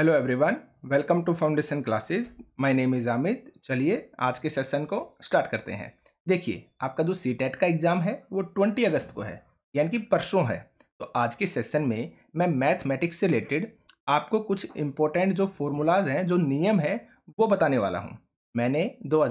hello everyone welcome to foundation classes my name is Amit चलिए आज के सेशन को स्टार्ट करते हैं देखिए आपका जो सी e का एग्ज़ाम है वो ट्वेंटी अगस्त को है यानी कि परसों है तो आज के सेशन में मैं मैथमेटिक्स से रिलेटेड आपको कुछ इम्पोर्टेंट जो फॉर्मूलाज हैं जो नियम है वो बताने वाला हूँ मैंने दो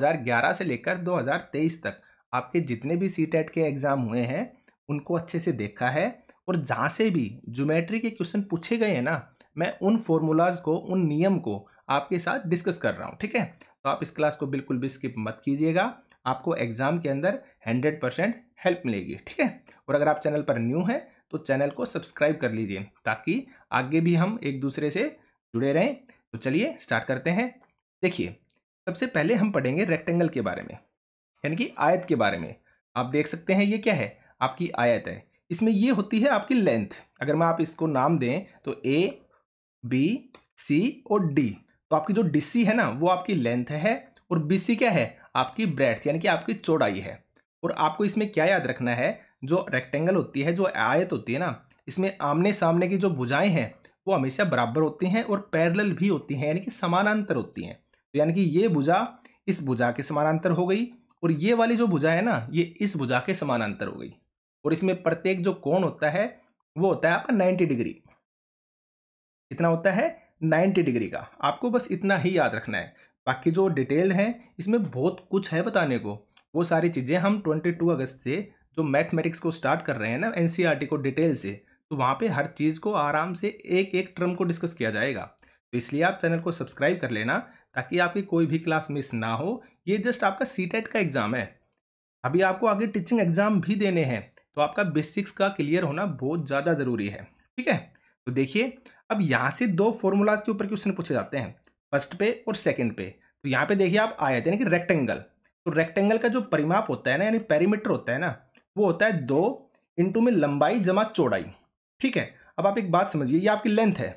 से लेकर दो तक आपके जितने भी सी e के एग्ज़ाम हुए हैं उनको अच्छे से देखा है और जहाँ से भी जोमेट्री के क्वेश्चन पूछे गए हैं ना मैं उन फॉर्मूलाज को उन नियम को आपके साथ डिस्कस कर रहा हूँ ठीक है तो आप इस क्लास को बिल्कुल भी स्किप मत कीजिएगा आपको एग्ज़ाम के अंदर हंड्रेड परसेंट हेल्प मिलेगी ठीक है और अगर आप चैनल पर न्यू हैं तो चैनल को सब्सक्राइब कर लीजिए ताकि आगे भी हम एक दूसरे से जुड़े रहें तो चलिए स्टार्ट करते हैं देखिए सबसे पहले हम पढ़ेंगे रेक्टेंगल के बारे में यानी कि आयत के बारे में आप देख सकते हैं ये क्या है आपकी आयत है इसमें ये होती है आपकी लेंथ अगर मैं आप इसको नाम दें तो ए बी सी और डी तो आपकी जो डी सी है ना वो आपकी लेंथ है और बी सी क्या है आपकी ब्रेथ यानी कि आपकी चौड़ाई है और आपको इसमें क्या याद रखना है जो रेक्टेंगल होती है जो आयत होती है ना इसमें आमने सामने की जो भुजाएं हैं वो हमेशा बराबर होती हैं और पैरल भी होती हैं यानी कि समानांतर होती हैं तो यानी कि ये भुजा इस भुजा के समानांतर हो गई और ये वाली जो भुजा है ना ये इस भुजा के समानांतर हो गई और इसमें प्रत्येक जो कोण होता है वो होता है आपका नाइन्टी डिग्री कितना होता है 90 डिग्री का आपको बस इतना ही याद रखना है बाकी जो डिटेल है इसमें बहुत कुछ है बताने को वो सारी चीज़ें हम 22 अगस्त से जो मैथमेटिक्स को स्टार्ट कर रहे हैं ना एन को डिटेल से तो वहाँ पे हर चीज़ को आराम से एक एक टर्म को डिस्कस किया जाएगा तो इसलिए आप चैनल को सब्सक्राइब कर लेना ताकि आपकी कोई भी क्लास मिस ना हो ये जस्ट आपका सी e का एग्ज़ाम है अभी आपको आगे टीचिंग एग्ज़ाम भी देने हैं तो आपका बेसिक्स का क्लियर होना बहुत ज़्यादा ज़रूरी है ठीक है तो देखिए अब यहाँ से दो फॉर्मूलाज के ऊपर क्वेश्चन पूछे जाते हैं फर्स्ट पे और सेकंड पे तो यहाँ पे देखिए आप आ जाते हैं कि रेक्टेंगल तो रेक्टेंगल का जो परिमाप होता है ना यानी पेरीमीटर होता है ना वो होता है दो इंटू में लंबाई जमा चौड़ाई ठीक है अब आप एक बात समझिए ये आपकी लेंथ है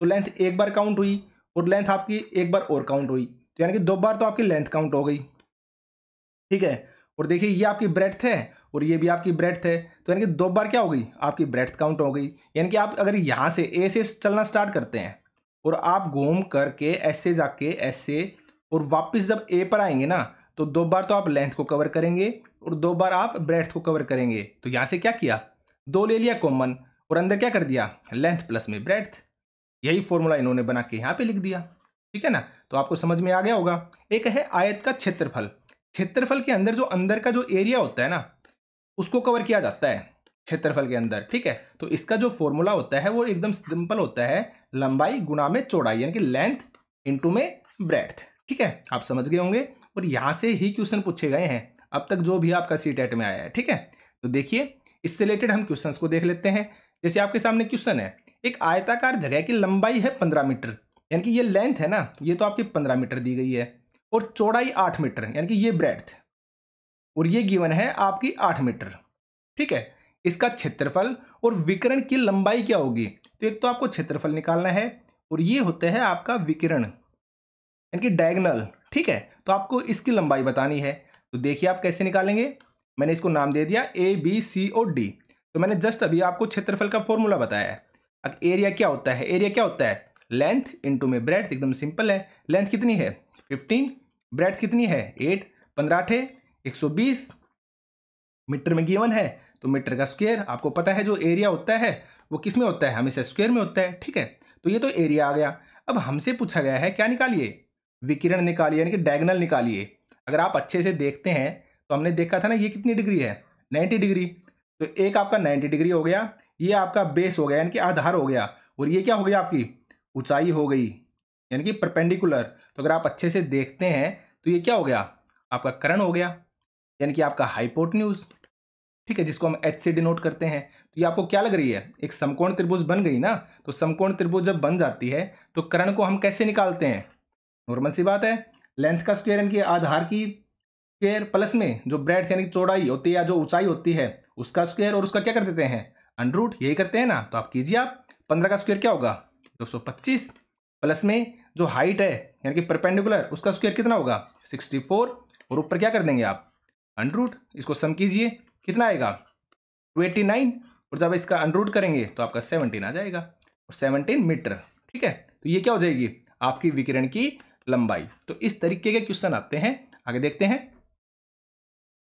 तो लेंथ एक बार काउंट हुई और लेंथ आपकी एक बार और काउंट हुई तो यानी कि दो बार तो आपकी लेंथ काउंट हो गई ठीक है और देखिए ये आपकी ब्रेथ है और ये भी आपकी ब्रेथ है तो यानी कि दो बार क्या हो गई आपकी ब्रेथ काउंट हो गई यानी कि आप अगर यहाँ से ए से चलना स्टार्ट करते हैं और आप घूम करके ऐसे जाके ऐसे और वापस जब ए पर आएंगे ना तो दो बार तो आप लेंथ को कवर करेंगे और दो बार आप ब्रेथ को कवर करेंगे तो यहाँ से क्या किया दो ले लिया कॉमन और अंदर क्या कर दिया लेंथ प्लस में ब्रेथ यही फॉर्मूला इन्होंने बना के यहाँ पर लिख दिया ठीक है ना तो आपको समझ में आ गया होगा एक है आयत का क्षेत्रफल क्षेत्रफल के अंदर जो अंदर का जो एरिया होता है ना उसको कवर किया जाता है क्षेत्रफल के अंदर ठीक है तो इसका जो फॉर्मूला होता है वो एकदम सिंपल होता है लंबाई गुना में चौड़ाई यानी कि लेंथ इंटू में ब्रेथ ठीक है आप समझ गए होंगे और यहाँ से ही क्वेश्चन पूछे गए हैं अब तक जो भी आपका सी टेट में आया है ठीक है तो देखिए इससे रिलेटेड हम क्वेश्चन को देख लेते हैं जैसे आपके सामने क्वेश्चन है एक आयताकार जगह की लंबाई है पंद्रह मीटर यानी कि ये लेंथ है ना ये तो आपकी पंद्रह मीटर दी गई है और चौड़ाई आठ मीटर यानी कि ये ब्रेथ और ये गिवन है आपकी आठ मीटर ठीक है इसका क्षेत्रफल और विकिरण की लंबाई क्या होगी तो एक तो आपको क्षेत्रफल निकालना है और ये होता है आपका विकिरण यानी कि डायगनल ठीक है तो आपको इसकी लंबाई बतानी है तो देखिए आप कैसे निकालेंगे मैंने इसको नाम दे दिया ए बी सी और डी तो मैंने जस्ट अभी आपको क्षेत्रफल का फॉर्मूला बताया है अब एरिया क्या होता है एरिया क्या होता है लेंथ इंटू में ब्रेथ एकदम सिंपल है लेंथ कितनी है फिफ्टीन ब्रेथ कितनी है एट पंद्रह 120 मीटर में गिवन है तो मीटर का स्क्वायर आपको पता है जो एरिया होता है वो किस में होता है हमेशा स्क्वायर में होता है ठीक है तो ये तो एरिया आ गया अब हमसे पूछा गया है क्या निकालिए विकिरण निकालिए यानी कि डायगनल निकालिए अगर आप अच्छे से देखते हैं तो हमने देखा था ना ये कितनी डिग्री है नाइन्टी डिग्री तो एक आपका नाइन्टी डिग्री हो गया ये आपका बेस हो गया यानी कि आधार हो गया और ये क्या हो गया आपकी ऊंचाई हो गई यानी कि परपेंडिकुलर तो अगर आप अच्छे से देखते हैं तो ये क्या हो गया आपका करण हो गया यानी कि आपका हाइपोटन्यूज ठीक है जिसको हम एच से डिनोट करते हैं तो ये आपको क्या लग रही है एक समकोण त्रिभुज बन गई ना तो समकोण त्रिभुज जब बन जाती है तो करण को हम कैसे निकालते हैं नॉर्मल सी बात है लेंथ का स्क्वेयर यानी कि आधार की स्क्वेयर प्लस में जो ब्रेड यानी चौड़ाई होती है या जो ऊंचाई होती है उसका स्क्वेयर और उसका क्या कर देते हैं अंडरूट यही करते हैं ना तो आप कीजिए आप पंद्रह का स्क्वेयर क्या होगा दो प्लस में जो हाइट है यानी कि परपेंडिकुलर उसका स्क्वेयर कितना होगा सिक्सटी और ऊपर क्या कर देंगे आप अंडरूट इसको सम कीजिए कितना आएगा टू नाइन और जब इसका अंडरूट करेंगे तो आपका सेवनटीन आ जाएगा और सेवनटीन मीटर ठीक है तो ये क्या हो जाएगी आपकी विकिरण की लंबाई तो इस तरीके के क्वेश्चन आते हैं आगे देखते हैं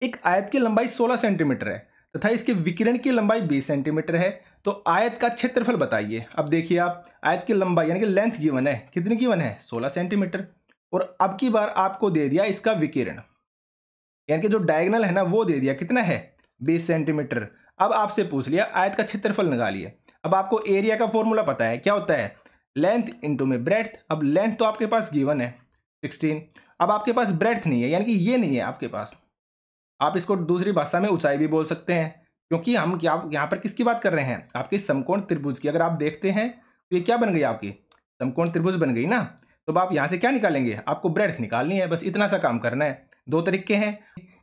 एक आयत की लंबाई 16 सेंटीमीटर है तथा इसके विकिरण की लंबाई 20 सेंटीमीटर है तो आयत का क्षेत्रफल बताइए अब देखिए आप आयत की लंबाई यानी कि लेंथ गिवन है कितनी गिवन है 16 सेंटीमीटर और अब की बार आपको दे दिया इसका विकिरण यानी कि जो डायगनल है ना वो दे दिया कितना है बीस सेंटीमीटर अब आपसे पूछ लिया आयत का क्षेत्रफल लिया अब आपको एरिया का फॉर्मूला पता है क्या होता है लेंथ इंटू में ब्रेथ अब लेंथ तो आपके पास गिवन है सिक्सटीन अब आपके पास ब्रेथ नहीं है यानी कि ये नहीं है आपके पास आप इसको दूसरी भाषा में ऊंचाई भी बोल सकते हैं क्योंकि हम क्या यहाँ पर किसकी बात कर रहे हैं आपके समकोण त्रिभुज की अगर आप देखते हैं तो ये क्या बन गई आपकी समकोण त्रिभुज बन गई ना तो आप यहाँ से क्या निकालेंगे आपको ब्रेथ निकालनी है बस इतना सा काम करना है दो तरीके हैं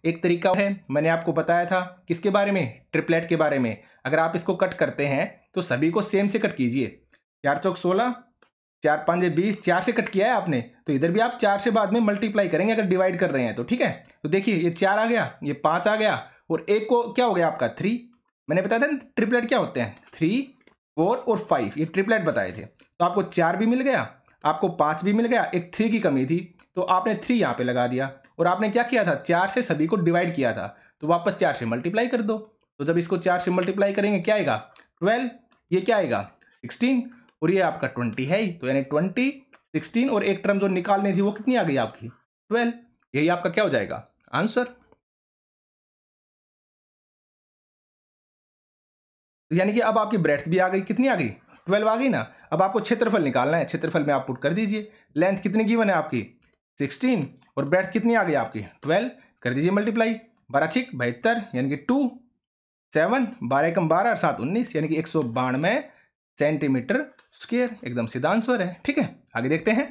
एक तरीका है मैंने आपको बताया था किसके बारे में ट्रिपलेट के बारे में अगर आप इसको कट करते हैं तो सभी को सेम से कट कीजिए चार चौक सोलह चार पाँच बीस चार से कट किया है आपने तो इधर भी आप चार से बाद में मल्टीप्लाई करेंगे अगर डिवाइड कर रहे हैं तो ठीक है तो देखिए ये चार आ गया ये पाँच आ गया और एक को क्या हो गया आपका थ्री मैंने बताया था ना ट्रिपलेट क्या होते हैं थ्री फोर और फाइव ये ट्रिपलेट बताए थे तो आपको चार भी मिल गया आपको पाँच भी मिल गया एक थ्री की कमी थी तो आपने थ्री यहाँ पे लगा दिया और आपने क्या किया था चार से सभी को डिवाइड किया था तो वापस चार से मल्टीप्लाई कर दो तो जब इसको चार से मल्टीप्लाई करेंगे क्या आएगा ट्वेल्व ये क्या आएगा सिक्सटीन और ये आपका ट्वेंटी है ही तो यानी ट्वेंटी सिक्सटीन और एक टर्म जो निकालनी थी वो कितनी आ गई आपकी ट्वेल्व यही आपका क्या हो जाएगा आंसर यानी कि अब आपकी ब्रेथ भी आ गई कितनी आ गई ट्वेल्व आ गई ना अब आपको क्षेत्रफल निकालना है क्षेत्रफल में आप पुट कर दीजिए लेंथ कितनी गिवन है आपकी सिक्सटीन और ब्रेथ कितनी आ गई आपकी ट्वेल्व कर दीजिए मल्टीप्लाई बारह छिक बहत्तर यानी कि टू सेवन बारह एकम बारह और सात उन्नीस यानी कि एक सौ बानवे सेंटीमीटर स्क्वेयर एकदम सीधा आंसर है ठीक है आगे देखते हैं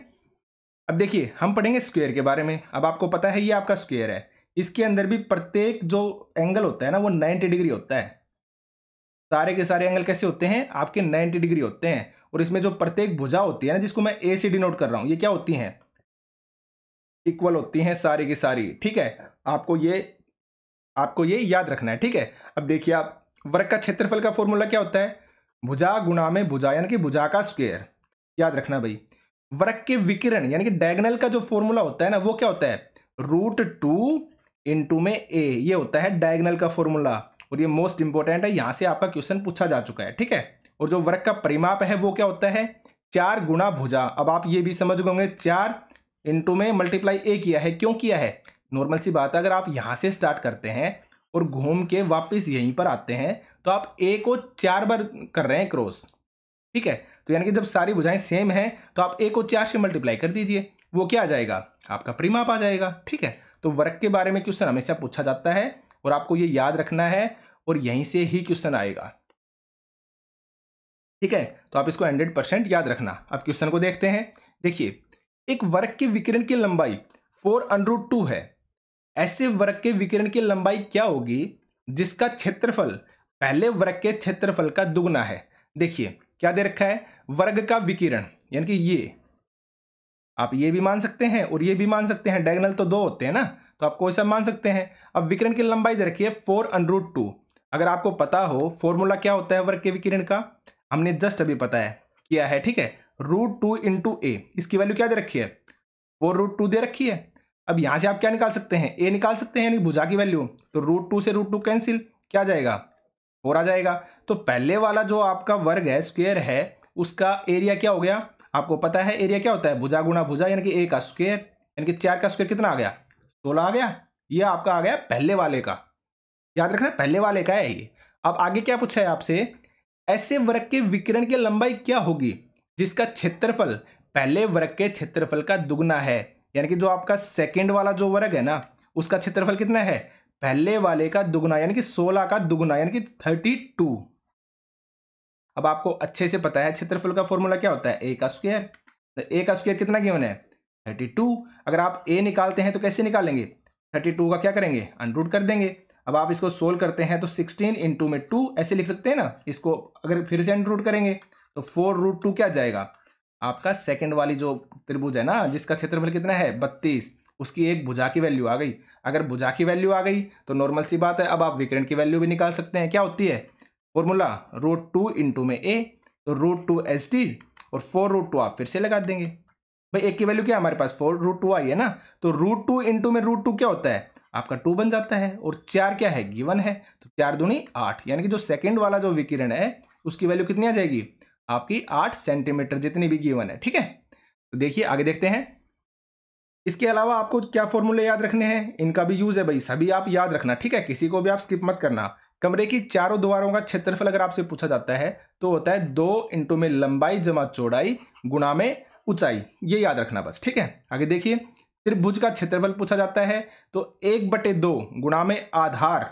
अब देखिए हम पढ़ेंगे स्क्वेयर के बारे में अब आपको पता है ये आपका स्क्वेयर है इसके अंदर भी प्रत्येक जो एंगल होता है ना वो नाइन्टी डिग्री होता है सारे के सारे एंगल कैसे होते हैं आपके नाइन्टी डिग्री होते हैं और इसमें जो प्रत्येक भुजा होती है ना जिसको मैं ए से डिनोट कर रहा हूँ ये क्या होती हैं इक्वल होती हैं सारी की सारी ठीक है आपको ये आपको ये याद रखना है ठीक है अब देखिए आप वर्ग का क्षेत्रफल का फॉर्मूला क्या होता है भुजा गुणा में भुजा यानी कि भुजा का स्क्वेयर याद रखना भाई वर्ग के विकिरण यानी कि डायगनल का जो फॉर्मूला होता है ना वो क्या होता है रूट टू इंटू में ए ये होता है डायगनल का फॉर्मूला और ये मोस्ट इंपॉर्टेंट है यहाँ से आपका क्वेश्चन पूछा जा चुका है ठीक है और जो वर्ग का परिमाप है वो क्या होता है चार गुणा भुजा अब आप ये भी समझ गए चार इनटू में मल्टीप्लाई ए किया है क्यों किया है नॉर्मल सी बात है अगर आप यहाँ से स्टार्ट करते हैं और घूम के वापस यहीं पर आते हैं तो आप ए को चार बार कर रहे हैं क्रॉस ठीक है तो यानी कि जब सारी बुझाएँ सेम हैं तो आप ए को चार से मल्टीप्लाई कर दीजिए वो क्या आ जाएगा आपका प्रीमाप आ जाएगा ठीक है तो वर्क के बारे में क्वेश्चन हमेशा पूछा जाता है और आपको ये याद रखना है और यहीं से ही क्वेश्चन आएगा ठीक है तो आप इसको हंड्रेड परसेंट याद रखना अब क्वेश्चन को देखते हैं देखिए एक वर्ग के विकिरण की लंबाई फोर अंडरूट टू है ऐसे वर्ग के विकिरण की लंबाई क्या होगी जिसका क्षेत्रफल पहले वर्ग के क्षेत्रफल का दुगना है देखिए क्या दे रखा है वर्ग का विकिरण यानी कि ये आप ये भी मान सकते हैं और ये भी मान सकते हैं डायगनल तो दो होते हैं ना तो आप कोई सा मान सकते हैं अब विकिरण की लंबाई दे रखी है फोर अनरूट टू अगर आपको पता हो फॉर्मूला क्या होता है वर्ग के विकिरण का हमने जस्ट अभी पता है किया है ठीक है रूट टू इंटू ए इसकी वैल्यू क्या दे रखी है फोर रूट टू दे रखी है अब यहाँ से आप क्या निकाल सकते हैं ए निकाल सकते हैं यानी भुजा की वैल्यू तो रूट टू से रूट टू कैंसिल क्या जाएगा फोर आ जाएगा तो पहले वाला जो आपका वर्ग है स्क्वेयर है उसका एरिया क्या हो गया आपको पता है एरिया क्या होता है भुजा गुणा भुजा यानी कि ए का स्क्वेयर यानी कि चार का स्क्वेयर कितना आ गया सोलह आ गया ये आपका आ गया पहले वाले का याद रखना पहले वाले का है ये अब आगे क्या पूछा है आपसे ऐसे वर्ग के विकिरण की लंबाई क्या होगी जिसका क्षेत्रफल पहले वर्ग के क्षेत्रफल का दुगना है यानी कि जो आपका सेकेंड वाला जो वर्ग है ना उसका क्षेत्रफल कितना है पहले वाले का दुगना यानी कि सोलह का दुगना यानी कि थर्टी टू अब आपको अच्छे से पता है क्षेत्रफल का फॉर्मूला क्या होता है ए का स्क्वेयर तो ए का स्क्वेयर कितना गिवन है थर्टी टू अगर आप ए निकालते हैं तो कैसे निकालेंगे थर्टी टू का क्या करेंगे अनरूट कर देंगे अब आप इसको सोल्व करते हैं तो सिक्सटीन इंटू में टू ऐसे लिख सकते हैं ना इसको अगर फिर से अनरूट करेंगे तो फोर रूट टू क्या जाएगा आपका सेकंड वाली जो त्रिभुज है ना जिसका क्षेत्रफल कितना है बत्तीस उसकी एक भुजा की वैल्यू आ गई अगर भुजा की वैल्यू आ गई तो नॉर्मल सी बात है अब आप विकिरण की वैल्यू भी निकाल सकते हैं क्या होती है फॉर्मूला रूट टू इंटू में ए तो रूट टू एस टीज और फोर रूट टू आप फिर से लगा देंगे भाई एक की वैल्यू क्या हमारे पास फोर रूट टू आई है ना तो रूट टू इंटू में रूट टू क्या होता है आपका टू बन जाता है और चार क्या है गिवन है तो चार दूनी आठ यानी कि जो सेकेंड वाला जो विकिरण है उसकी वैल्यू कितनी आ जाएगी आपकी आठ सेंटीमीटर जितनी भी गिवन है ठीक है तो देखिए आगे देखते हैं इसके अलावा आपको क्या फॉर्मूले याद रखने हैं इनका भी यूज़ है भाई सभी आप याद रखना ठीक है किसी को भी आप स्किप मत करना कमरे की चारों द्वारों का क्षेत्रफल अगर आपसे पूछा जाता है तो होता है दो इंटू में लंबाई जमा चौड़ाई गुणा में ऊंचाई ये याद रखना बस ठीक है आगे देखिए त्रिभुज का क्षेत्रफल पूछा जाता है तो एक बटे दो गुणा में आधार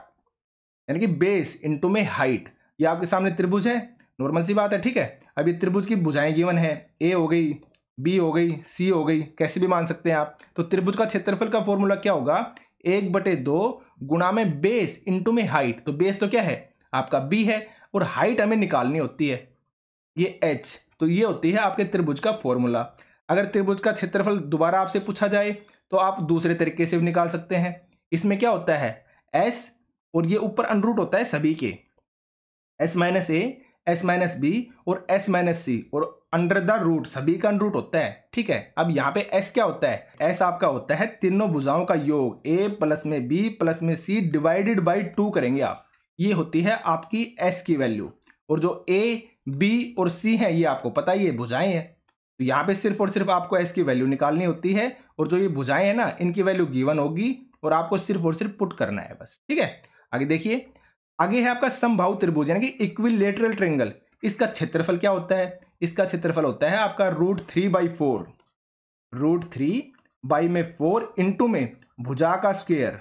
यानी कि बेस इंटू में हाइट ये आपके सामने त्रिभुज है नॉर्मल सी बात है ठीक है अभी त्रिभुज की भुजाएं गिवन है ए हो गई बी हो गई सी हो गई कैसे भी मान सकते हैं आप तो त्रिभुज का क्षेत्रफल का फॉर्मूला क्या होगा एक बटे दो गुणा में बेस इंटू में हाइट तो बेस तो क्या है आपका बी है और हाइट हमें निकालनी होती है ये एच तो ये होती है आपके त्रिभुज का फॉर्मूला अगर त्रिभुज का क्षेत्रफल दोबारा आपसे पूछा जाए तो आप दूसरे तरीके से भी निकाल सकते हैं इसमें क्या होता है एस और ये ऊपर अनरूट होता है सभी के S minus A S minus B और एस माइनस सी और अंडर द रूट सभी का रूट होता है ठीक है अब यहाँ पे एस क्या होता है एस आपका होता है तीनों भुजाओं का योग ए प्लस में बी प्लस में सी डिवाइडेड बाई टू करेंगे आप ये होती है आपकी एस की वैल्यू और जो ए बी और सी है ये आपको पता है ये भुजाएं हैं तो यहाँ पे सिर्फ और सिर्फ आपको एस की वैल्यू निकालनी होती है और जो ये भुजाएं हैं ना इनकी वैल्यू गिवन होगी और आपको सिर्फ और सिर्फ पुट करना है बस ठीक है आगे देखिए आगे है आपका संभाव त्रिभुज यानी कि इक्विलेटरल ट्रेंगल इसका क्षेत्रफल क्या होता है इसका क्षेत्रफल होता है आपका root three by four root three by में फोर इंटू में भुजा का स्क्वेयर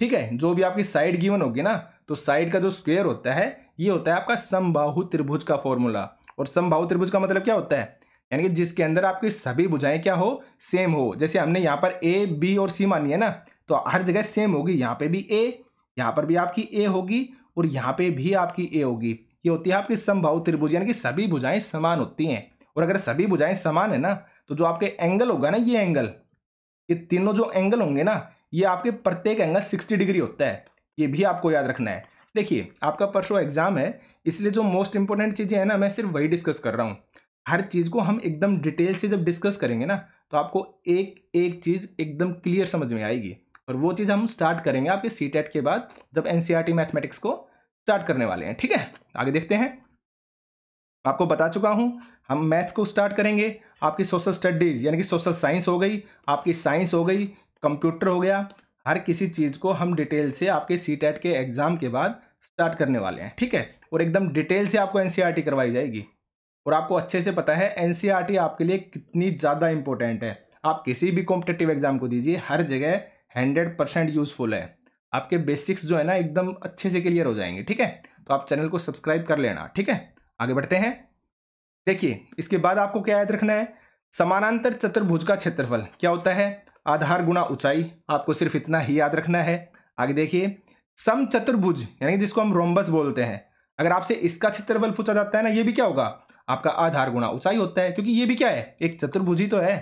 ठीक है जो भी आपकी साइड गिवन होगी ना तो साइड का जो स्क्वेयर होता है ये होता है आपका समबाहु त्रिभुज का फॉर्मूला और समबाहु त्रिभुज का मतलब क्या होता है यानी कि जिसके अंदर आपकी सभी भुजाएं क्या हो सेम हो जैसे हमने यहाँ पर ए बी और सी मानी है ना तो हर जगह सेम होगी यहाँ पे भी ए यहाँ पर भी आपकी ए होगी और यहाँ पे भी आपकी ए होगी ये होती है आपकी संभव त्रिभुज यानी कि सभी भुजाएं समान होती हैं और अगर सभी भुजाएं समान है ना तो जो आपके एंगल होगा ना ये एंगल ये तीनों जो एंगल होंगे ना ये आपके प्रत्येक एंगल सिक्सटी डिग्री होता है ये भी आपको याद रखना है देखिए आपका परसों एग्जाम है इसलिए जो मोस्ट इंपॉर्टेंट चीज़ें हैं ना मैं सिर्फ वही डिस्कस कर रहा हूँ हर चीज़ को हम एकदम डिटेल से जब डिस्कस करेंगे ना तो आपको एक एक चीज़ एकदम क्लियर समझ में आएगी और वो चीज़ हम स्टार्ट करेंगे आपके सी e के बाद जब एन मैथमेटिक्स e को स्टार्ट करने वाले हैं ठीक है आगे देखते हैं आपको बता चुका हूँ हम मैथ्स को स्टार्ट करेंगे आपकी सोशल स्टडीज़ यानी कि सोशल साइंस हो गई आपकी साइंस हो गई कंप्यूटर हो गया हर किसी चीज़ को हम डिटेल से आपके सी e के एग्ज़ाम के बाद स्टार्ट करने वाले हैं ठीक है और एकदम डिटेल से आपको एन करवाई जाएगी और आपको अच्छे से पता है एन आपके लिए कितनी ज़्यादा इंपॉर्टेंट है आप किसी भी कॉम्पिटेटिव एग्ज़ाम को दीजिए हर जगह हंड्रेड परसेंट यूज़फुल है आपके बेसिक्स जो है ना एकदम अच्छे से क्लियर हो जाएंगे ठीक है तो आप चैनल को सब्सक्राइब कर लेना ठीक है आगे बढ़ते हैं देखिए इसके बाद आपको क्या याद रखना है समानांतर चतुर्भुज का क्षेत्रफल क्या होता है आधार गुणा ऊंचाई आपको सिर्फ इतना ही याद रखना है आगे देखिए सम चतुर्भुज यानी जिसको हम रोम्बस बोलते हैं अगर आपसे इसका क्षेत्रफल पूछा जाता है ना ये भी क्या होगा आपका आधार गुणा ऊंचाई होता है क्योंकि ये भी क्या है एक चतुर्भुज ही तो है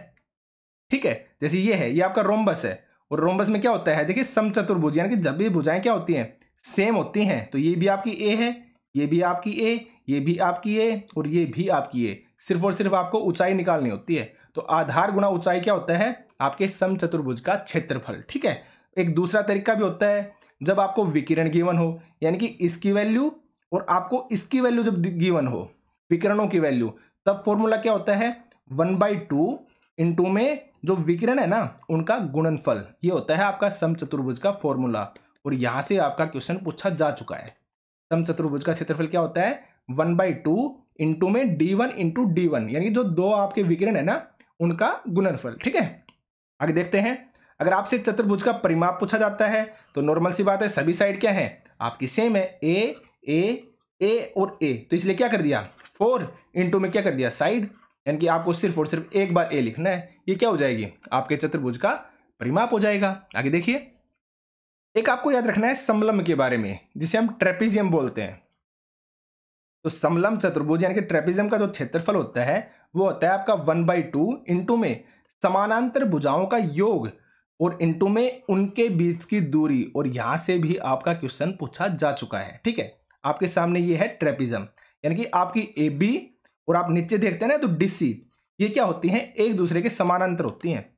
ठीक है जैसे ये है ये आपका रोम्बस है और रोमबस में क्या होता है देखिए समचतुर्भुज यानी कि जब भी भुजाएं क्या होती हैं सेम होती हैं तो ये भी आपकी ए है ये भी आपकी ए ये भी आपकी ए और ये भी आपकी ए सिर्फ और सिर्फ आपको ऊंचाई निकालनी होती है तो आधार गुणा ऊंचाई क्या होता है आपके समचतुर्भुज का क्षेत्रफल ठीक है एक दूसरा तरीका भी होता है जब आपको विकिरण गिवन हो यानी कि इसकी वैल्यू और आपको इसकी वैल्यू जब गिवन हो विकिरणों की वैल्यू तब फॉर्मूला क्या होता है वन बाई टू इंटू में जो विकिरण है ना उनका गुणनफल ये होता है आपका समचतुर्भुज का फॉर्मूला और यहाँ से आपका क्वेश्चन पूछा जा चुका है समचतुर्भुज का क्षेत्रफल क्या होता है वन बाई टू इंटू में D one into D one यानी जो दो आपके विकिरण है ना उनका गुणनफल ठीक है आगे देखते हैं अगर आपसे चतुर्भुज का परिमाप पूछा जाता है तो नॉर्मल सी बात है सभी साइड क्या है आपकी सेम है ए ए ए और ए तो इसलिए क्या कर दिया फोर इंटू में क्या कर दिया साइड यानी कि आपको सिर्फ और सिर्फ एक बार ए लिखना है ये क्या हो जाएगी आपके चतुर्भुज का परिमाप हो जाएगा आगे देखिए एक आपको याद रखना है समलम के बारे में जिसे हम ट्रेपिजियम बोलते हैं तो समलम चतुर्भुज यानी कि ट्रेपिजियम का जो क्षेत्रफल होता है वो होता है आपका वन बाई टू इंटू में समानांतर भुजाओं का योग और इंटू में उनके बीच की दूरी और यहां से भी आपका क्वेश्चन पूछा जा चुका है ठीक है आपके सामने ये है ट्रेपिज्म यानी कि आपकी ए बी और आप नीचे देखते हैं ना तो डीसी ये क्या होती हैं एक दूसरे के समानांतर होती हैं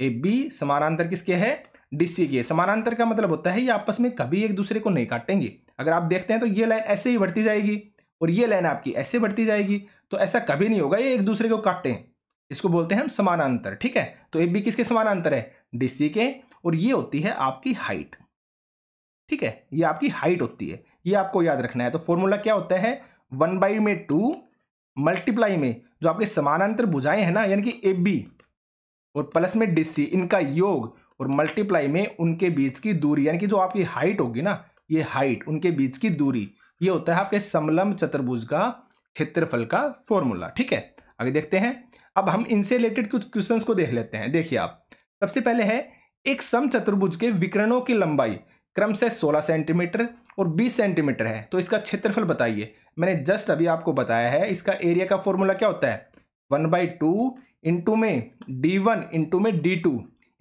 ए बी समानांतर किसके है डीसी के समानांतर का मतलब होता है ये आपस में कभी एक दूसरे को नहीं काटेंगे अगर आप देखते हैं तो ये लाइन ऐसे ही बढ़ती जाएगी और ये लाइन आपकी ऐसे बढ़ती जाएगी तो ऐसा कभी नहीं होगा ये एक दूसरे को काटें इसको बोलते हैं हम समानांतर ठीक है तो ए बी किसके समानांतर है डीसी के और ये होती है आपकी हाइट ठीक है ये आपकी हाइट होती है ये आपको याद रखना है तो फॉर्मूला क्या होता है वन बाई में टू मल्टीप्लाई में जो आपके समानांतर भुजाएं हैं ना यानी कि ए बी और प्लस में डी सी इनका योग और मल्टीप्लाई में उनके बीच की दूरी यानी कि जो आपकी हाइट होगी ना ये हाइट उनके बीच की दूरी ये होता है आपके समलम चतुर्भुज का क्षेत्रफल का फॉर्मूला ठीक है आगे देखते हैं अब हम इनसे रिलेटेड कुछ क्वेश्चन को देख लेते हैं देखिए आप सबसे पहले है एक सम चतुर्भुज के विकरणों की लंबाई क्रमशः 16 सेंटीमीटर और 20 सेंटीमीटर है तो इसका क्षेत्रफल बताइए मैंने जस्ट अभी आपको बताया है इसका एरिया का फॉर्मूला क्या होता है वन बाई टू इंटू में डी वन इंटू में डी टू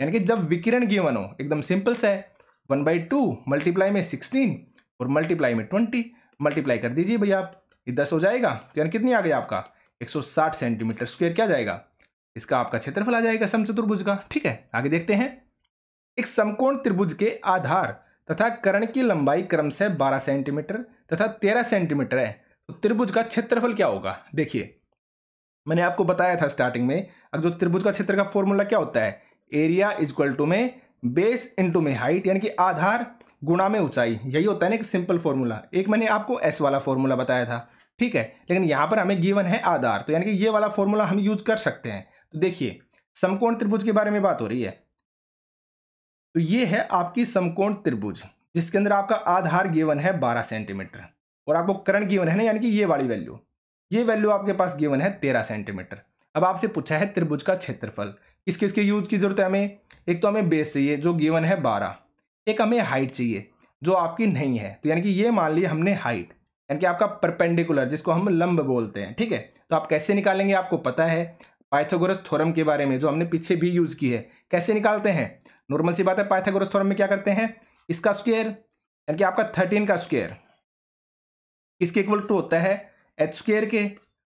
यानी कि जब विकिरण गिवन हो एकदम सिंपल सा है वन बाई टू मल्टीप्लाई में सिक्सटीन और मल्टीप्लाई में ट्वेंटी मल्टीप्लाई कर दीजिए भैया आप ये दस हो जाएगा तो यानी कितनी आ गई आपका एक सौ साठ सेंटीमीटर स्क्वेयर क्या जाएगा इसका आपका क्षेत्रफल आ जाएगा समचतुर्भुज का ठीक है आगे देखते हैं एक समकोण त्रिभुज के आधार तथा कर्ण की लंबाई क्रम से बारह सेंटीमीटर तथा तेरह सेंटीमीटर है तो त्रिभुज का क्षेत्रफल क्या होगा देखिए मैंने आपको बताया था स्टार्टिंग में अब जो त्रिभुज का क्षेत्र का फॉर्मूला क्या होता है एरिया इजक्वल टू में बेस इंटू में हाइट यानी कि आधार गुणा में ऊंचाई यही होता है ना एक सिंपल फॉर्मूला एक मैंने आपको एस वाला फॉर्मूला बताया था ठीक है लेकिन यहाँ पर हमें गिवन है आधार तो यानी कि ये वाला फॉर्मूला हम यूज कर सकते हैं तो देखिए समकोण त्रिभुज के बारे में बात हो रही है तो ये है आपकी समकोण त्रिभुज जिसके अंदर आपका आधार गेवन है बारह सेंटीमीटर और आपको करण गेवन है ना यानी कि ये वाली वैल्यू ये वैल्यू आपके पास गेवन है तेरह सेंटीमीटर अब आपसे पूछा है त्रिभुज का क्षेत्रफल किस किस के यूज की जरूरत है हमें एक तो हमें बेस चाहिए जो गेवन है बारह एक हमें हाइट चाहिए जो आपकी नहीं है तो यानी कि ये मान ली हमने हाइट यानी कि आपका परपेंडिकुलर जिसको हम लंब बोलते हैं ठीक है तो आप कैसे निकालेंगे आपको पता है पाइथोगोरस थोरम के बारे में जो हमने पीछे भी यूज़ की है कैसे निकालते हैं नॉर्मल सी बात है पाइथागोरस थ्योरम में क्या करते हैं इसका स्क्वेयर यानी कि आपका थर्टीन का स्क्वेयर इसके इक्वल टू होता है एच स्क्र के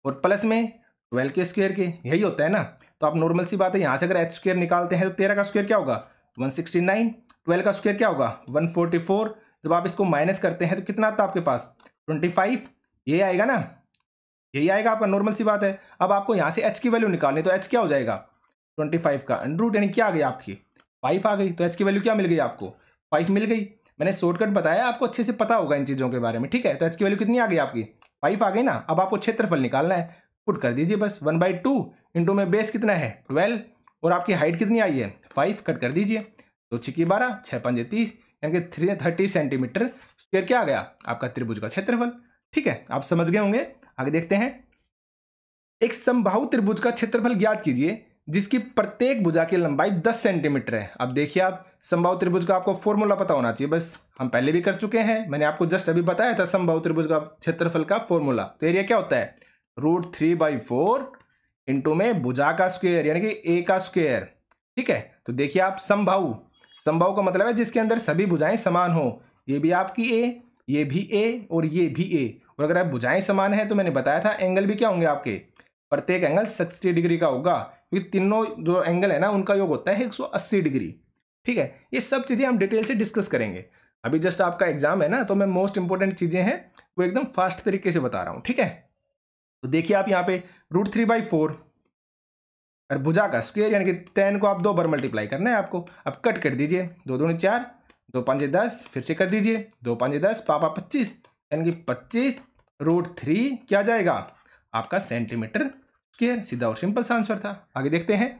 और प्लस में ट्वेल्व के स्क्वेयर के यही होता है ना तो आप नॉर्मल सी बात है यहाँ से अगर एच स्क्वेयर निकालते हैं तो तेरह का स्क्वेयर क्या होगा वन सिक्सटी नाइन ट्वेल्व का स्क्वेयर क्या होगा वन फोर्टी फोर जब आप इसको माइनस करते हैं तो कितना आता है आपके पास ट्वेंटी फाइव ये आएगा ना यही आएगा आपका नॉर्मल सी बात है अब आपको यहाँ से एच की वैल्यू निकालनी तो एच क्या हो जाएगा ट्वेंटी फाइव का अंडरूट यानी क्या आ गया आपकी फाइव आ गई तो एच की वैल्यू क्या मिल गई आपको फाइव मिल गई मैंने शॉर्टकट बताया आपको अच्छे से पता होगा इन चीज़ों के बारे में ठीक है तो एच की वैल्यू कितनी आ गई आपकी फाइव आ गई ना अब आपको क्षेत्रफल निकालना है पुट कर दीजिए बस वन बाई टू इंटू में बेस कितना है ट्वेल्व और आपकी हाइट कितनी आई है फाइव कट कर दीजिए दो छिक्की बारह छः पंजे तीस यानी कि थ्री थर्टी सेंटीमीटर स्क्वेयर क्या आ गया आपका त्रिभुज का क्षेत्रफल ठीक है आप समझ गए होंगे आगे देखते हैं एक संभाव त्रिभुज का क्षेत्रफल ज्ञात कीजिए जिसकी प्रत्येक भुजा की लंबाई 10 सेंटीमीटर है अब देखिए आप संभाव त्रिभुज का आपको फॉर्मूला पता होना चाहिए बस हम पहले भी कर चुके हैं मैंने आपको जस्ट अभी बताया था संभाव त्रिभुज का क्षेत्रफल का फॉर्मूला तो एरिया क्या होता है root three by four into में भुजा का स्क्वेयर यानी कि ए का स्क्वेयर ठीक है तो देखिए आप संभव संभव का मतलब है जिसके अंदर सभी भुजाएं समान हो ये भी आपकी ए ये भी ए और ये भी ए और अगर आप भुजाएं समान है तो मैंने बताया था एंगल भी क्या होंगे आपके प्रत्येक एंगल सिक्सटी डिग्री का होगा क्योंकि तीनों जो एंगल है ना उनका योग होता है एक सौ अस्सी डिग्री ठीक है ये सब चीज़ें हम डिटेल से डिस्कस करेंगे अभी जस्ट आपका एग्जाम है ना तो मैं मोस्ट इंपॉर्टेंट चीज़ें हैं वो एकदम फास्ट तरीके से बता रहा हूँ ठीक है तो देखिए आप यहाँ पे रूट थ्री बाई फोर और भुजा का स्क्वेयर यानी कि टेन को आप दो बार मल्टीप्लाई करना है आपको अब कट कर दीजिए दो दो चार दो पाँच दस फिर से कर दीजिए दो पाँच दस पापा पच्चीस यानी कि पच्चीस रूट थ्री क्या जाएगा आपका सेंटीमीटर क्लियर सीधा और सिंपल सा आंसर था आगे देखते हैं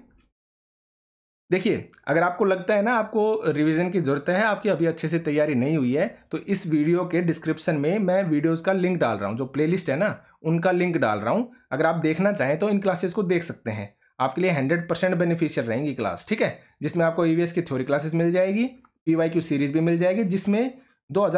देखिए अगर आपको लगता है ना आपको रिवीजन की ज़रूरत है आपकी अभी अच्छे से तैयारी नहीं हुई है तो इस वीडियो के डिस्क्रिप्शन में मैं वीडियोस का लिंक डाल रहा हूँ जो प्लेलिस्ट है ना उनका लिंक डाल रहा हूँ अगर आप देखना चाहें तो इन क्लासेस को देख सकते हैं आपके लिए हंड्रेड परसेंट बेनिफिशियल रहेंगी क्लास ठीक है जिसमें आपको ई की थ्योरी क्लासेस मिल जाएगी पी सीरीज भी मिल जाएगी जिसमें दो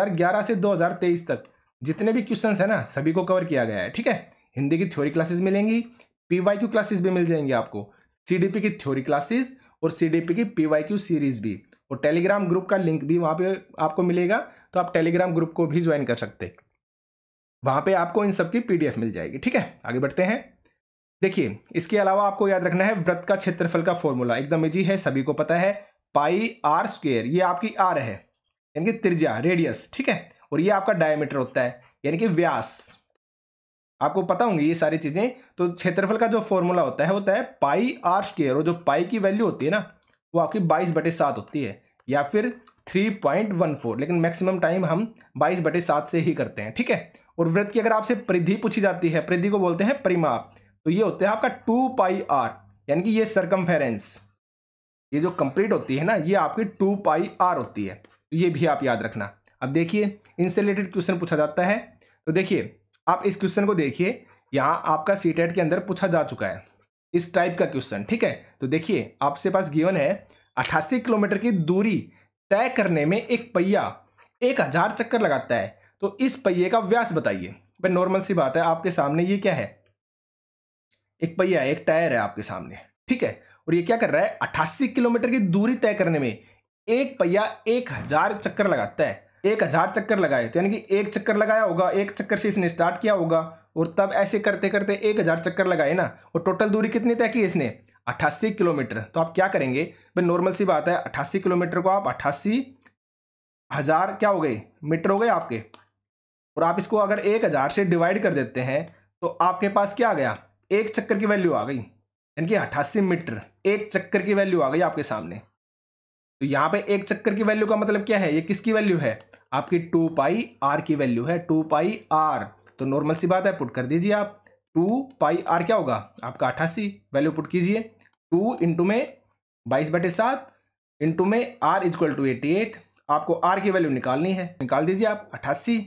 से दो तक जितने भी क्वेश्चन है ना सभी को कवर किया गया है ठीक है हिंदी की थ्योरी क्लासेस मिलेंगी पीवाईक्यू क्लासेस भी मिल जाएंगे आपको सीडीपी की थ्योरी क्लासेस और सीडीपी की क्यू सीरीज भी और टेलीग्राम ग्रुप का लिंक भी वहाँ पे आपको मिलेगा तो आप टेलीग्राम ग्रुप को भी ज्वाइन कर सकते वहाँ पे आपको इन सब की पीडीएफ मिल जाएगी ठीक है आगे बढ़ते हैं देखिए इसके अलावा आपको याद रखना है व्रत का क्षेत्रफल का फॉर्मूला एकदम इजी है सभी को पता है पाई आर स्क्वेयर ये आपकी आर है यानी कि त्रिज्या रेडियस ठीक है और ये आपका डायमीटर होता है यानी कि व्यास आपको पता होंगी ये सारी चीज़ें तो क्षेत्रफल का जो फॉर्मूला होता है होता है पाई आर स्केयर और जो पाई की वैल्यू होती है ना वो आपकी बाईस बटे सात होती है या फिर थ्री पॉइंट वन फोर लेकिन मैक्सिमम टाइम हम बाईस बटे सात से ही करते हैं ठीक है और वृत्त की अगर आपसे परिधि पूछी जाती है परिधि को बोलते हैं परिमाप तो ये होता है आपका टू पाई आर यानी कि ये सरकमफेरेंस ये जो कंप्लीट होती है ना ये आपकी टू पाई आर होती है तो ये भी आप याद रखना अब देखिए इनसे रिलेटेड क्वेश्चन पूछा जाता है तो देखिए आप इस क्वेश्चन को देखिए यहाँ आपका सी के अंदर पूछा जा चुका है इस टाइप का क्वेश्चन ठीक है तो देखिए आपसे पास गिवन है अट्ठासी किलोमीटर की दूरी तय करने में एक पहिया एक हजार चक्कर लगाता है तो इस पहिए का व्यास बताइए भाई नॉर्मल सी बात है आपके सामने ये क्या है एक पहिया एक टायर है आपके सामने ठीक है और ये क्या कर रहा है अट्ठासी किलोमीटर की दूरी तय करने में एक पहिया एक हजार चक्कर लगाता है एक हज़ार चक्कर लगाए तो यानी कि एक चक्कर लगाया होगा एक चक्कर से इसने स्टार्ट किया होगा और तब ऐसे करते करते एक हज़ार चक्कर लगाए ना और टोटल दूरी कितनी तय की इसने अट्ठासी किलोमीटर तो आप क्या करेंगे भाई नॉर्मल सी बात है अट्ठासी किलोमीटर को आप अट्ठासी हज़ार क्या हो गए मीटर हो गए आपके और आप इसको अगर एक हज़ार से डिवाइड कर देते हैं तो आपके पास क्या आ गया एक चक्कर की वैल्यू आ गई यानी कि अट्ठासी मीटर एक चक्कर की वैल्यू आ गई आपके सामने तो यहाँ पे एक चक्कर की वैल्यू का मतलब क्या है ये किसकी वैल्यू है आपकी टू पाई आर की वैल्यू है टू पाई आर तो नॉर्मल सी बात है पुट कर दीजिए आप टू पाई आर क्या होगा आपका अट्ठासी वैल्यू पुट कीजिए टू इंटू में बाईस बटे सात इंटू में R equal to eighty eight आपको आर की वैल्यू निकालनी है निकाल दीजिए आप अट्ठासी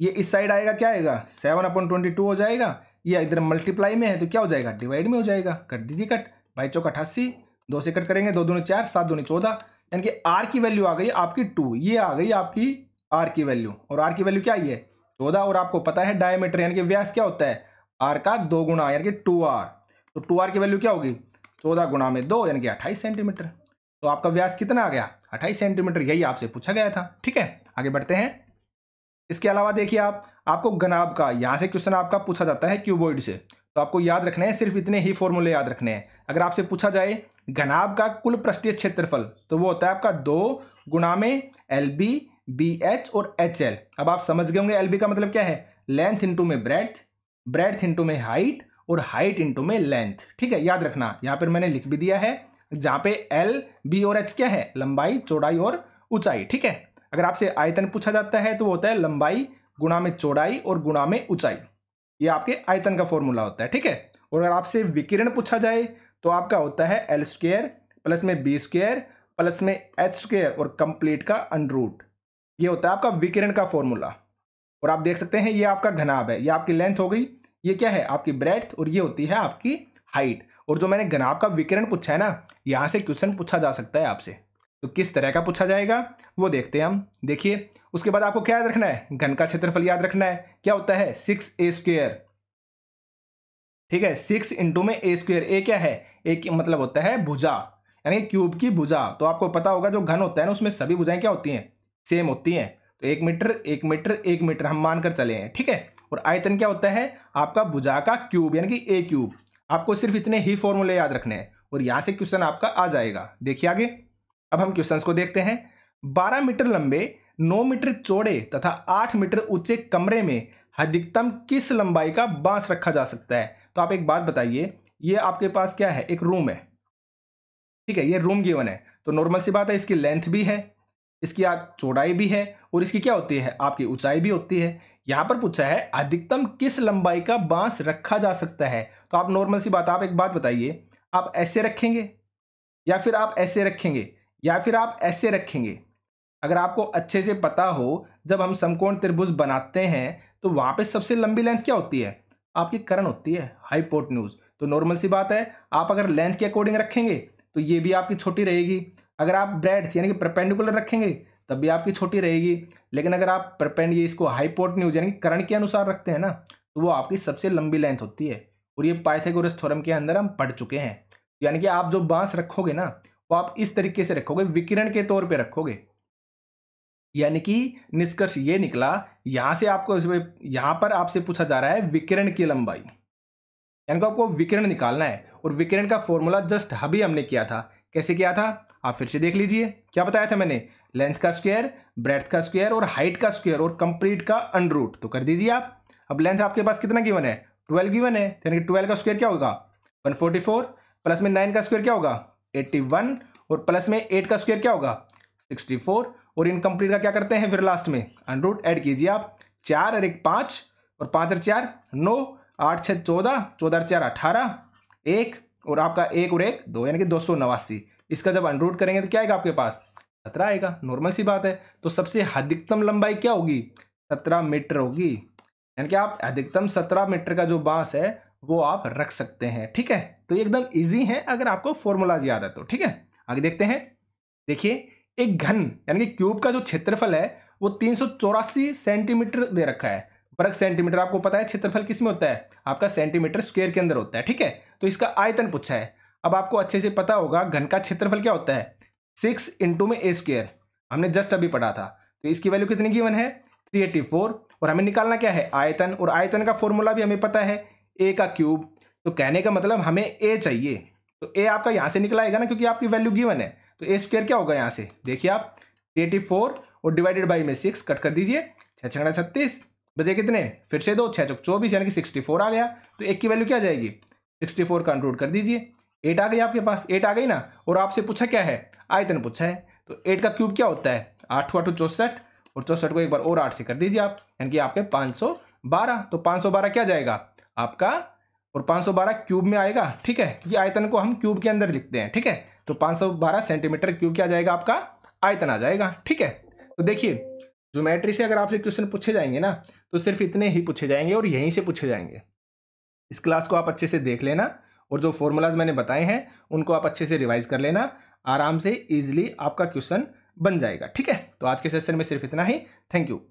ये इस साइड आएगा क्या आएगा सेवन अपॉन ट्वेंटी टू हो जाएगा ये इधर मल्टीप्लाई में है तो क्या हो जाएगा डिवाइड में हो जाएगा कर दीजिए कट बाई चौक अट्ठासी दो से कट करेंगे दो दोनों चार सात दोनों चौदह यानी कि आर की वैल्यू आ गई आपकी टू ये आ गई आपकी आर की वैल्यू और आर की वैल्यू क्या आई है चौदह और आपको पता है डायमीटर यानी कि व्यास क्या होता है आर का दो गुणा यानी कि टू आर तो टू आर की वैल्यू क्या होगी चौदह गुणा में दो यानी कि अट्ठाईस सेंटीमीटर तो आपका व्यास कितना आ गया अट्ठाईस सेंटीमीटर यही आपसे पूछा गया था ठीक है आगे बढ़ते हैं इसके अलावा देखिए आप आपको गनाब का यहाँ से क्वेश्चन आपका पूछा जाता है क्यूबोइड से तो आपको याद रखना है सिर्फ इतने ही फॉर्मूले याद रखने हैं अगर आपसे पूछा जाए घनाब का कुल पृष्ठीय क्षेत्रफल तो वो होता है आपका दो गुणा में एल बी बी एच और एच एल अब आप समझ गए होंगे एल बी का मतलब क्या है लेंथ इंटू में ब्रेथ ब्रेथ इंटू में हाइट और हाइट इंटू में लेंथ ठीक है याद रखना यहाँ पर मैंने लिख भी दिया है जहाँ पे एल बी और एच क्या है लंबाई चौड़ाई और ऊंचाई ठीक है अगर आपसे आयतन पूछा जाता है तो वो होता है लंबाई गुणा में चौड़ाई और गुणा में ऊंचाई ये आपके आयतन का फॉर्मूला होता है ठीक है और अगर आपसे विकिरण पूछा जाए तो आपका होता है एल स्क्वेयर प्लस में बी स्क्वेयर प्लस में एच स्क्वेयर और कंप्लीट का अनरूट ये होता है आपका विकिरण का फॉर्मूला और आप देख सकते हैं ये आपका घनाभ है ये आपकी लेंथ हो गई ये क्या है आपकी ब्रेथ और ये होती है आपकी हाइट और जो मैंने घनाभ का विकिरण पूछा है ना यहाँ से क्वेश्चन पूछा जा सकता है आपसे तो किस तरह का पूछा जाएगा वो देखते हैं हम देखिए उसके बाद आपको क्या याद रखना है घन का क्षेत्रफल याद रखना है क्या होता है सिक्स ए स्क्वेयर ठीक है सिक्स इंटू में ए स्क्वेयर ए क्या है ए मतलब होता है भुजा यानी क्यूब की भुजा तो आपको पता होगा जो घन होता है ना उसमें सभी भुजाएं क्या होती हैं सेम होती हैं तो एक मीटर एक मीटर एक मीटर हम मानकर चले हैं ठीक है और आयतन क्या होता है आपका भुजा का क्यूब यानी कि ए क्यूब आपको सिर्फ इतने ही फॉर्मूले याद रखने हैं और यहाँ से क्वेश्चन आपका आ जाएगा देखिए आगे अब हम क्वेश्चन को देखते हैं बारह मीटर लंबे नौ मीटर चौड़े तथा आठ मीटर ऊंचे कमरे में अधिकतम किस लंबाई का बांस रखा जा सकता है तो आप एक बात बताइए ये आपके पास क्या है एक रूम है ठीक है ये रूम गिवन है तो नॉर्मल सी बात है इसकी लेंथ भी है इसकी चौड़ाई भी है और इसकी क्या होती है आपकी ऊंचाई भी होती है यहाँ पर पूछा है अधिकतम किस लंबाई का बांस रखा जा सकता है तो आप नॉर्मल सी बात आप एक बात बताइए आप ऐसे रखेंगे या फिर आप ऐसे रखेंगे या फिर आप ऐसे रखेंगे अगर आपको अच्छे से पता हो जब हम समकोण त्रिभुज बनाते हैं तो वहाँ पे सबसे लंबी लेंथ क्या होती है आपकी करण होती है न्यूज़ तो नॉर्मल सी बात है आप अगर लेंथ के अकॉर्डिंग रखेंगे तो ये भी आपकी छोटी रहेगी अगर आप ब्रेड यानी कि प्रपेंडिकुलर रखेंगे तब भी आपकी छोटी रहेगी लेकिन अगर आप प्रपेंड ये इसको न्यूज यानी कि करण के अनुसार रखते हैं ना तो वो आपकी सबसे लंबी लेंथ होती है और ये पाइथागोरस थ्योरम के अंदर हम पढ़ चुके हैं यानी कि आप जो बांस रखोगे ना वो तो आप इस तरीके से रखोगे विकिरण के तौर पे रखोगे यानी कि निष्कर्ष ये निकला यहां से आपको यहां पर आपसे पूछा जा रहा है विकिरण की लंबाई यानी आपको विकिरण निकालना है और विकिरण का फॉर्मूला जस्ट अभी हमने किया था कैसे किया था आप फिर से देख लीजिए क्या बताया था मैंने लेंथ का स्क्वायर ब्रेथ का स्क्वायर और हाइट का स्क्वायर और कंप्लीट का अनरूट तो कर दीजिए आप अब लेंथ आपके पास कितना गिवन है ट्वेल्व गिवन है तो यानी कि ट्वेल्व का स्क्वायर क्या होगा वन फोर्टी फोर प्लस में नाइन का स्क्वायर क्या होगा एट्टी वन और प्लस में एट का स्क्वायर क्या होगा सिक्सटी फोर और इनकम्प्लीट का क्या करते हैं फिर लास्ट में अनरूट ऐड कीजिए आप चार और एक पाँच और पाँच और चार नौ आठ छः चौदह चौदह और चार अठारह एक और आपका एक और एक दो यानी कि दो सौ नवासी इसका जब अनरूट करेंगे तो क्या आएगा आपके पास सत्रह आएगा नॉर्मल सी बात है तो सबसे अधिकतम लंबाई क्या होगी सत्रह मीटर होगी यानी कि आप अधिकतम सत्रह मीटर का जो बाँस है वो आप रख सकते हैं ठीक है तो एकदम ईजी है अगर आपको फॉर्मूलाज याद है तो ठीक है आगे देखते हैं देखिए एक घन यानी कि क्यूब का जो क्षेत्रफल है वो तीन सेंटीमीटर दे रखा है वर्ग सेंटीमीटर आपको पता है क्षेत्रफल किस में होता है आपका सेंटीमीटर स्क्वेयर के अंदर होता है ठीक है तो इसका आयतन पूछा है अब आपको अच्छे से पता होगा घन का क्षेत्रफल क्या होता है सिक्स इंटू में ए स्क्वेयर हमने जस्ट अभी पढ़ा था तो इसकी वैल्यू कितनी गिवन है थ्री एटी फोर और हमें निकालना क्या है आयतन और आयतन का फॉर्मूला भी हमें पता है ए का क्यूब तो कहने का मतलब हमें ए चाहिए तो ए आपका यहाँ से निकला आएगा ना क्योंकि आपकी वैल्यू गिवन है तो ए स्क्वेयर क्या होगा यहाँ से देखिए आप एटी फोर और डिवाइडेड बाई में सिक्स कट कर दीजिए छः छगड़ा छत्तीस बजे कितने फिर से दो छः चौक चौबीस यानी कि सिक्सटी फोर आ गया तो एक की वैल्यू क्या जाएगी सिक्सटी फोर का कर दीजिए एट आ गई आपके पास एट आ गई ना और आपसे पूछा क्या है आयतन पूछा है तो एट का क्यूब क्या होता है आठ आठ तो चौसठ और चौसठ को एक बार और आठ से कर दीजिए आप यानी कि आपके पाँच सौ बारह तो पाँच सौ बारह क्या जाएगा आपका और 512 क्यूब में आएगा ठीक है क्योंकि आयतन को हम क्यूब के अंदर लिखते हैं ठीक है तो 512 सेंटीमीटर क्यूब क्या जाएगा आपका आयतन आ जाएगा ठीक है तो देखिए ज्योमेट्री से अगर आपसे क्वेश्चन पूछे जाएंगे ना तो सिर्फ इतने ही पूछे जाएंगे और यहीं से पूछे जाएंगे इस क्लास को आप अच्छे से देख लेना और जो फॉर्मूलाज मैंने बताए हैं उनको आप अच्छे से रिवाइज कर लेना आराम से ईजिली आपका क्वेश्चन बन जाएगा ठीक है तो आज के सेशन में सिर्फ इतना ही थैंक यू